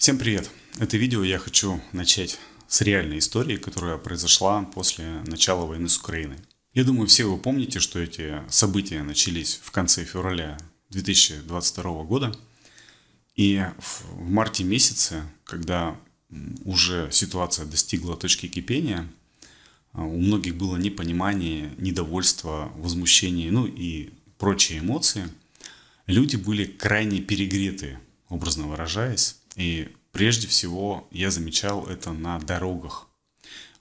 Всем привет! Это видео я хочу начать с реальной истории, которая произошла после начала войны с Украиной. Я думаю, все вы помните, что эти события начались в конце февраля 2022 года. И в марте месяце, когда уже ситуация достигла точки кипения, а, у многих было непонимание, недовольство, возмущение, ну и прочие эмоции. Люди были крайне перегреты, образно выражаясь, и прежде всего я замечал это на дорогах.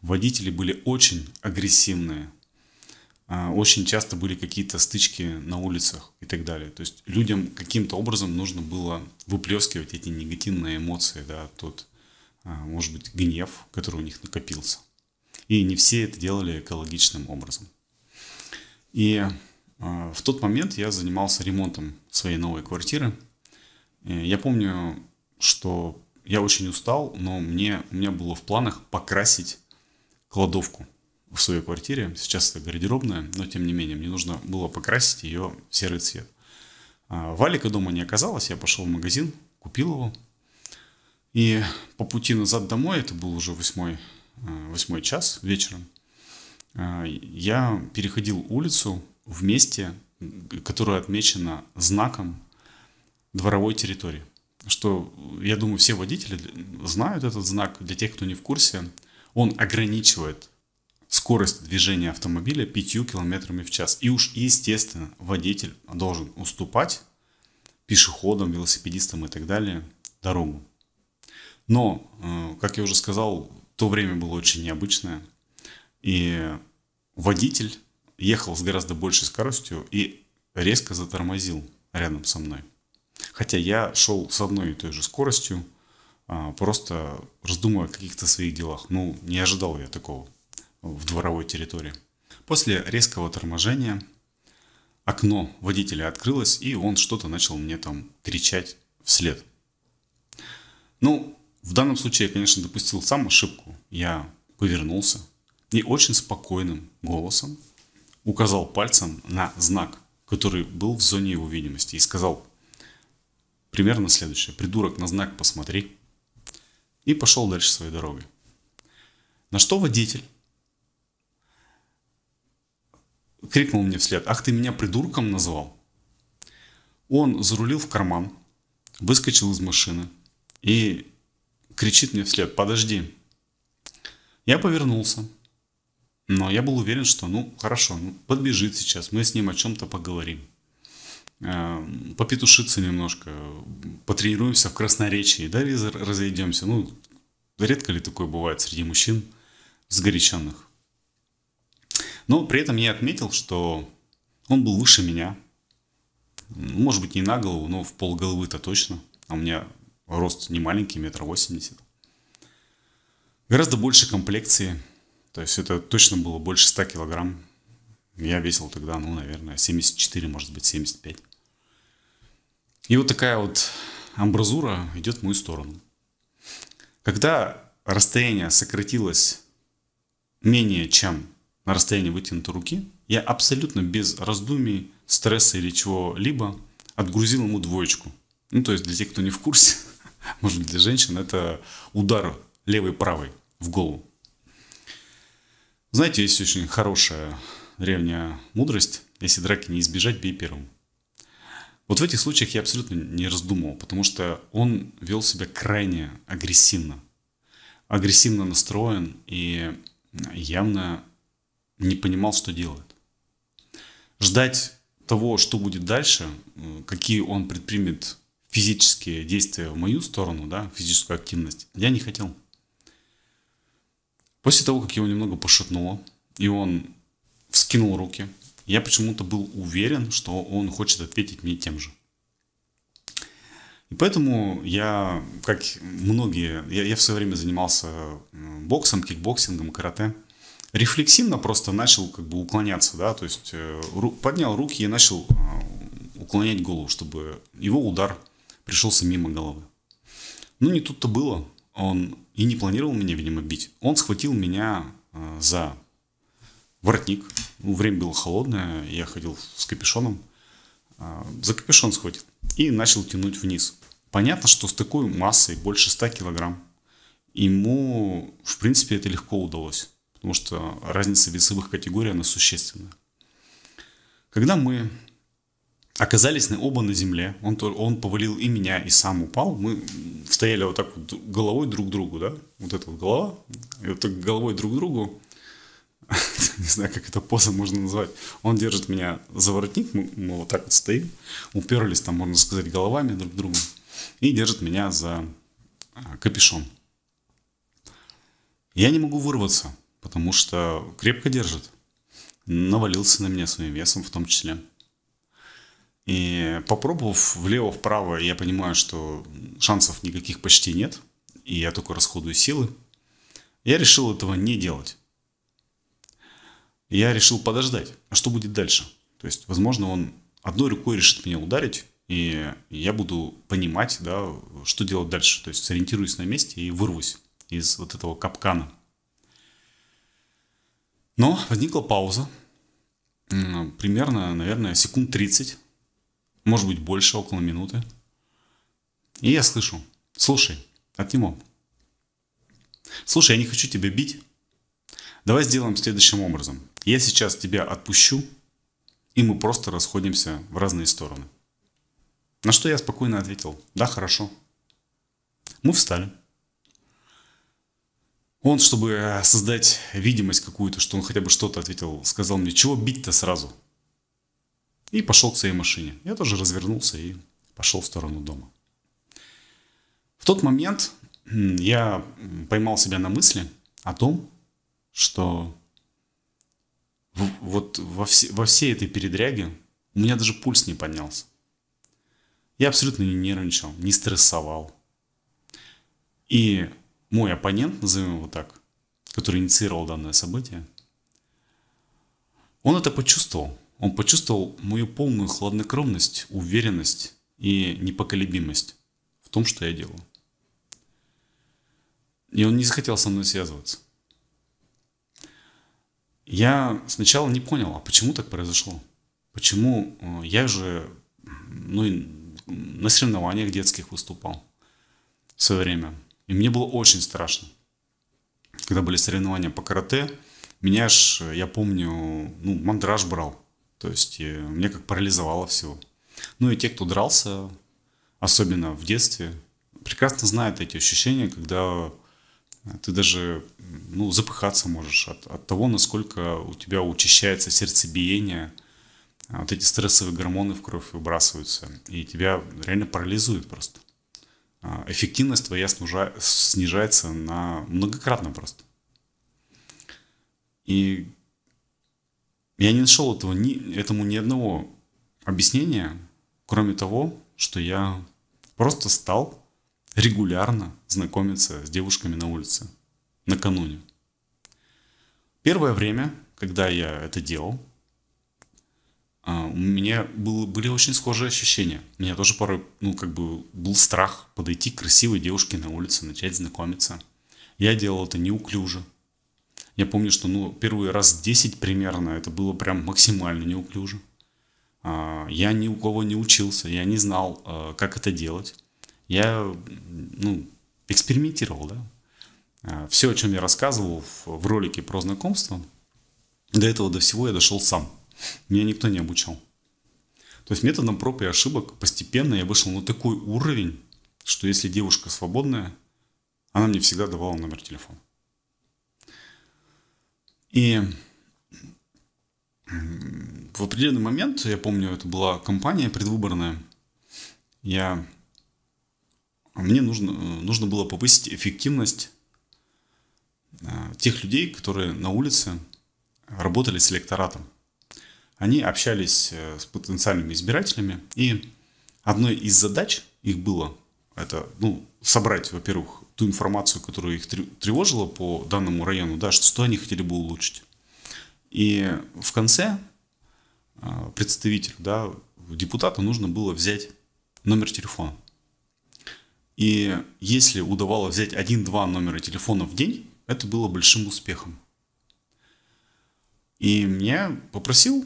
Водители были очень агрессивные, а, очень часто были какие-то стычки на улицах и так далее. То есть людям каким-то образом нужно было выплескивать эти негативные эмоции, да, тот, а, может быть, гнев, который у них накопился. И не все это делали экологичным образом. И а, в тот момент я занимался ремонтом своей новой квартиры. Э, я помню, что я очень устал, но мне, у меня было в планах покрасить кладовку в своей квартире. Сейчас это гардеробная, но тем не менее, мне нужно было покрасить ее в серый цвет. А, валика дома не оказалось, я пошел в магазин, купил его. И по пути назад домой, это был уже восьмой, а, восьмой час вечером, а, я переходил улицу в месте, которое отмечено знаком дворовой территории что, я думаю, все водители знают этот знак, для тех, кто не в курсе, он ограничивает скорость движения автомобиля 5 километрами в час. И уж, естественно, водитель должен уступать пешеходам, велосипедистам и так далее дорогу. Но, э, как я уже сказал, то время было очень необычное. И водитель ехал с гораздо большей скоростью и резко затормозил рядом со мной. Хотя я шел с одной и той же скоростью, а, просто раздумывая о каких-то своих делах. Ну, не ожидал я такого в дворовой территории. После резкого торможения окно водителя открылось, и он что-то начал мне там кричать вслед. Ну, в данном случае я, конечно, допустил сам ошибку. Я повернулся и очень спокойным голосом указал пальцем на знак, который был в зоне его видимости, и сказал примерно следующее. Придурок на знак посмотри. И пошел дальше своей дорогой. На что водитель крикнул мне вслед, ах ты меня придурком назвал. Он зарулил в карман, выскочил из машины и кричит мне вслед, подожди. Я повернулся, но я был уверен, что ну хорошо, ну подбежит сейчас, мы с ним о чем-то поговорим. Эм, попетушиться немножко, потренируемся в красноречии, да, разойдемся. Ну, редко ли такое бывает среди мужчин сгоряченных. Но при этом я отметил, что он был выше меня. Ну, может быть, не на голову, но в пол головы-то точно. А у меня рост не маленький, метр восемьдесят. Гораздо больше комплекции. То есть это точно было больше 100 килограмм. Я весил тогда, ну, наверное, 74, может быть, 75. И вот такая вот амбразура идет в мою сторону. Когда расстояние сократилось менее чем на расстоянии вытянутой руки, я абсолютно без раздумий, стресса или чего-либо отгрузил ему двоечку. Ну, то есть для тех, кто не в курсе, может, быть для женщин это удар левой-правой в голову. Знаете, есть очень хорошая древняя мудрость. Если драки не избежать, бей первым. Вот в этих случаях я абсолютно не раздумывал, потому что он вел себя крайне агрессивно. Агрессивно настроен и явно не понимал, что делает. Ждать того, что будет дальше, э, какие он предпримет физические действия в мою сторону, да, физическую активность, я не хотел. После того, как его немного пошатнуло, и он вскинул руки – я почему-то был уверен, что он хочет ответить мне тем же. И поэтому я, как многие, я, я в свое время занимался боксом, кикбоксингом, карате. Рефлексивно просто начал как бы уклоняться, да, то есть э, ру, поднял руки и начал э, уклонять голову, чтобы его удар пришелся мимо головы. Ну, не тут-то было. Он и не планировал меня, видимо, бить. Он схватил меня э, за воротник. Ну, время было холодное, я ходил с капюшоном. А, за капюшон сходит и начал тянуть вниз. Понятно, что с такой массой, больше 100 килограмм, ему, в принципе, это легко удалось, потому что разница весовых категорий, она существенная. Когда мы оказались на, оба на земле, он, он повалил и меня, и сам упал, мы стояли вот так вот головой друг к другу, да, вот эта вот голова, и вот так головой друг к другу, не знаю, как это поза можно назвать. Он держит меня за воротник, мы, мы вот так вот стоим, уперлись там, можно сказать, головами друг к другу, и держит меня за а, капюшон. Я не могу вырваться, потому что крепко держит. Навалился на меня своим весом в том числе. И попробовав влево-вправо, я понимаю, что шансов никаких почти нет, и я только расходую силы. Я решил этого не делать я решил подождать, а что будет дальше? То есть, возможно, он одной рукой решит меня ударить, и я буду понимать, да, что делать дальше. То есть сориентируюсь на месте и вырвусь из вот этого капкана. Но возникла пауза, примерно, наверное, секунд 30, может быть, больше, около минуты. И я слышу, слушай, Артемов, слушай, я не хочу тебя бить, Давай сделаем следующим образом. Я сейчас тебя отпущу, и мы просто расходимся в разные стороны. На что я спокойно ответил, да, хорошо. Мы встали. Он, чтобы э, создать видимость какую-то, что он хотя бы что-то ответил, сказал мне, чего бить-то сразу? И пошел к своей машине. Я тоже развернулся и пошел в сторону дома. В тот момент я поймал себя на мысли о том, что вот во, все, во всей этой передряге у меня даже пульс не поднялся. Я абсолютно не нервничал, не стрессовал. И мой оппонент, назовем его так, который инициировал данное событие, он это почувствовал. Он почувствовал мою полную хладнокровность, уверенность и непоколебимость в том, что я делаю. И он не захотел со мной связываться. Я сначала не понял, а почему так произошло? Почему э, я же ну, на соревнованиях детских выступал в свое время. И мне было очень страшно. Когда были соревнования по карате, меня аж, я помню, ну, мандраж брал. То есть э, мне как парализовало всего. Ну и те, кто дрался, особенно в детстве, прекрасно знают эти ощущения, когда ты даже ну, запыхаться можешь от, от того, насколько у тебя учащается сердцебиение, а вот эти стрессовые гормоны в кровь выбрасываются, и тебя реально парализует просто. А, эффективность твоя снижа, снижается на многократно просто. И я не нашел этого ни, этому ни одного объяснения, кроме того, что я просто стал регулярно знакомиться с девушками на улице накануне. Первое время, когда я это делал, а, у меня было, были очень схожие ощущения. У меня тоже порой, ну, как бы был страх подойти к красивой девушке на улице, начать знакомиться. Я делал это неуклюже. Я помню, что, ну, первый раз 10 примерно это было прям максимально неуклюже. А, я ни у кого не учился, я не знал, а, как это делать я ну, экспериментировал, да. А, Все, о чем я рассказывал в ролике про знакомство, до этого, до всего я дошел сам. Меня никто не обучал. То есть методом проб и ошибок постепенно я вышел на такой уровень, что если девушка свободная, она мне всегда давала номер телефона. И в определенный момент, я помню, это была компания предвыборная, я а мне нужно, э, нужно было повысить эффективность э, тех людей, которые на улице работали с электоратом. Они общались э, с потенциальными избирателями, и одной из задач их было это, ну, собрать, во-первых, ту информацию, которая их тревожила по данному району, да, что, что они хотели бы улучшить. И в конце представителю, да, депутата нужно было взять номер телефона. И если удавало взять один-два номера телефона в день, это было большим успехом. И меня попросил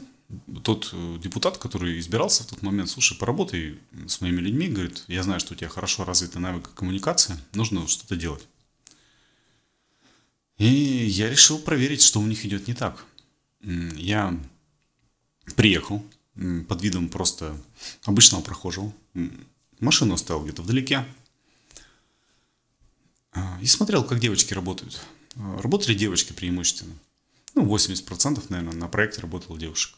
тот э, депутат, который избирался в тот момент, слушай, поработай с моими людьми, говорит, я знаю, что у тебя хорошо развита навык коммуникации, нужно что-то делать. И я решил проверить, что у них идет не так. Я приехал под видом просто обычного прохожего. Машину оставил где-то вдалеке, а, и смотрел, как девочки работают. А, работали девочки преимущественно. Ну, 80%, наверное, на проекте работало девушек.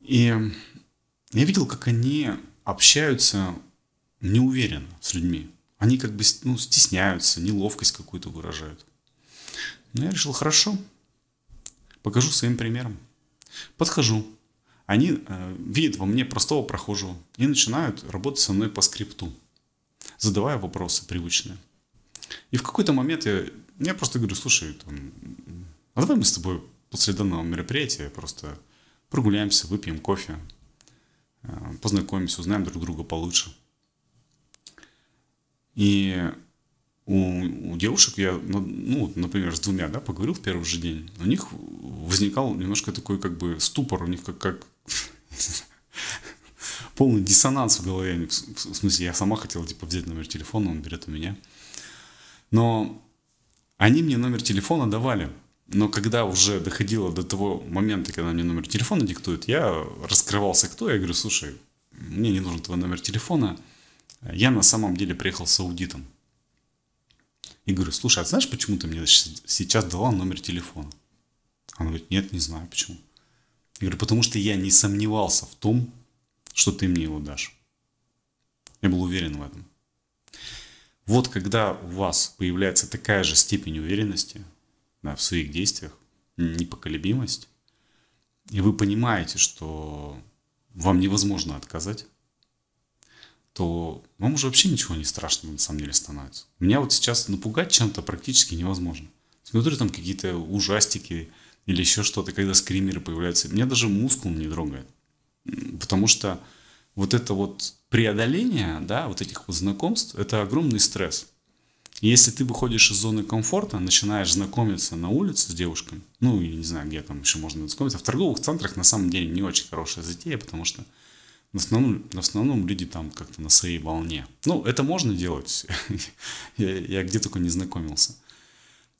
И я видел, как они общаются неуверенно с людьми. Они как бы ну, стесняются, неловкость какую-то выражают. Но я решил, хорошо, покажу своим примером. Подхожу. Они э, видят во мне простого прохожего и начинают работать со мной по скрипту, задавая вопросы привычные. И в какой-то момент я, я просто говорю, слушай, там, а давай мы с тобой после данного мероприятия просто прогуляемся, выпьем кофе, э, познакомимся, узнаем друг друга получше. И у, у девушек я, ну, например, с двумя, да, поговорил в первый же день, у них возникал немножко такой как бы ступор, у них как, как полный диссонанс в голове. В смысле, я сама хотела типа взять номер телефона, он берет у меня. Но они мне номер телефона давали. Но когда уже доходило до того момента, когда мне номер телефона диктуют, я раскрывался кто, я говорю, слушай, мне не нужен твой номер телефона, я на самом деле приехал с аудитом. И говорю, слушай, а знаешь, почему ты мне сейчас дала номер телефона? Она говорит, нет, не знаю, почему. Я говорю, потому что я не сомневался в том, что ты мне его дашь. Я был уверен в этом. Вот когда у вас появляется такая же степень уверенности да, в своих действиях, непоколебимость, и вы понимаете, что вам невозможно отказать, то вам уже вообще ничего не страшно на самом деле становится. Меня вот сейчас напугать чем-то практически невозможно. Смотрю там какие-то ужастики или еще что-то, когда скримеры появляются. Меня даже мускул не трогает. Потому что вот это вот преодоление, да, вот этих вот знакомств, это огромный стресс. Если ты выходишь из зоны комфорта, начинаешь знакомиться на улице с девушками, ну, я не знаю, где там еще можно знакомиться, в торговых центрах на самом деле не очень хорошая затея, потому что в основном, в основном люди там как-то на своей волне. Ну, это можно делать, я, я где только не знакомился.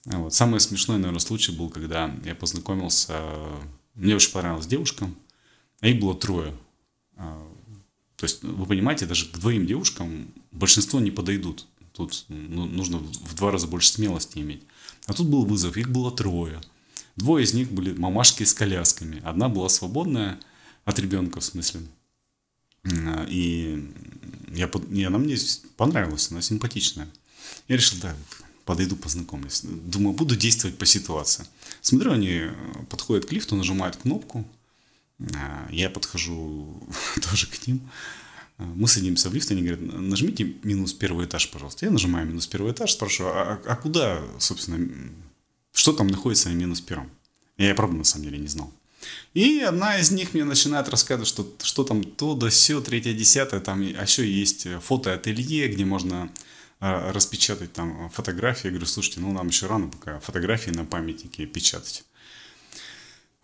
Вот. Самый смешной, наверное, случай был, когда я познакомился, мне очень понравилась девушка, а их было трое а, то есть, вы понимаете, даже к двоим девушкам большинство не подойдут. Тут ну, нужно в два раза больше смелости иметь. А тут был вызов, их было трое. Двое из них были мамашки с колясками. Одна была свободная, от ребенка в смысле. А, и, я, и она мне понравилась, она симпатичная. Я решил, да, подойду, познакомлюсь. Думаю, буду действовать по ситуации. Смотрю, они э, подходят к лифту, нажимают кнопку – а, я подхожу тоже к ним. А, мы садимся в лифт, они говорят, нажмите минус первый этаж, пожалуйста. Я нажимаю минус первый этаж, спрашиваю, а, а, а куда, собственно, что там находится на минус первом? Я, правда, на самом деле не знал. И одна из них мне начинает рассказывать, что, что там то да все, третье, десятое, там а еще есть фотоателье, где можно э, распечатать там фотографии. Я говорю, слушайте, ну нам еще рано пока фотографии на памятнике печатать.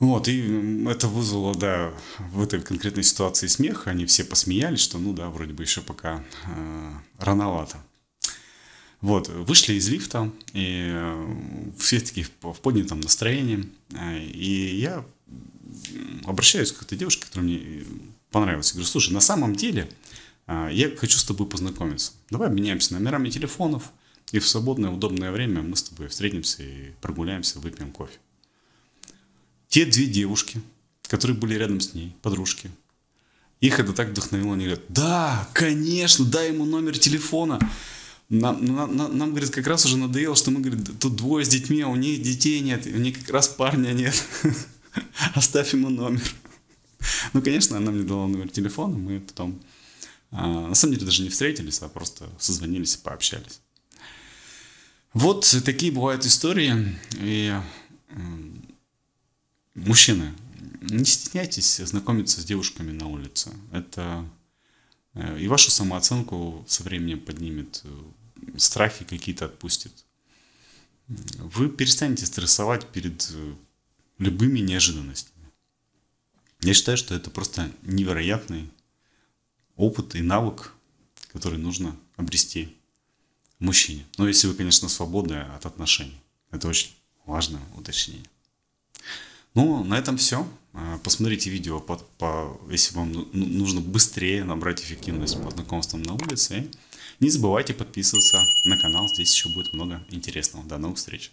Вот, и это вызвало, да, в этой конкретной ситуации смех. Они все посмеялись, что, ну да, вроде бы еще пока э, рановато. Вот, вышли из лифта, и э, все такие в поднятом настроении. Э, и я обращаюсь к этой девушке, которая мне э, понравилась. Я говорю, слушай, на самом деле я хочу с тобой познакомиться. Давай обменяемся номерами телефонов, и в свободное, удобное время мы с тобой встретимся и прогуляемся, выпьем кофе те две девушки, которые были рядом с ней, подружки, их это так вдохновило. Они говорят, да, конечно, дай ему номер телефона. Нам, нам, нам, говорит, как раз уже надоело, что мы, говорит, тут двое с детьми, а у них детей нет, у них как раз парня нет. Оставь ему номер. Ну, конечно, она мне дала номер телефона, мы потом, а, на самом деле, даже не встретились, а просто созвонились и пообщались. Вот такие бывают истории, и Мужчины, не стесняйтесь знакомиться с девушками на улице. Это э, и вашу самооценку со временем поднимет, э, страхи какие-то отпустит. Вы перестанете стрессовать перед э, любыми неожиданностями. Я считаю, что это просто невероятный опыт и навык, который нужно обрести мужчине. Но ну, если вы, конечно, свободны от отношений. Это очень важное уточнение. Ну, на этом все. А, посмотрите видео, по, по, если вам ну, ну, нужно быстрее набрать эффективность по знакомствам на улице. Не забывайте подписываться на канал, здесь еще будет много интересного. До новых встреч!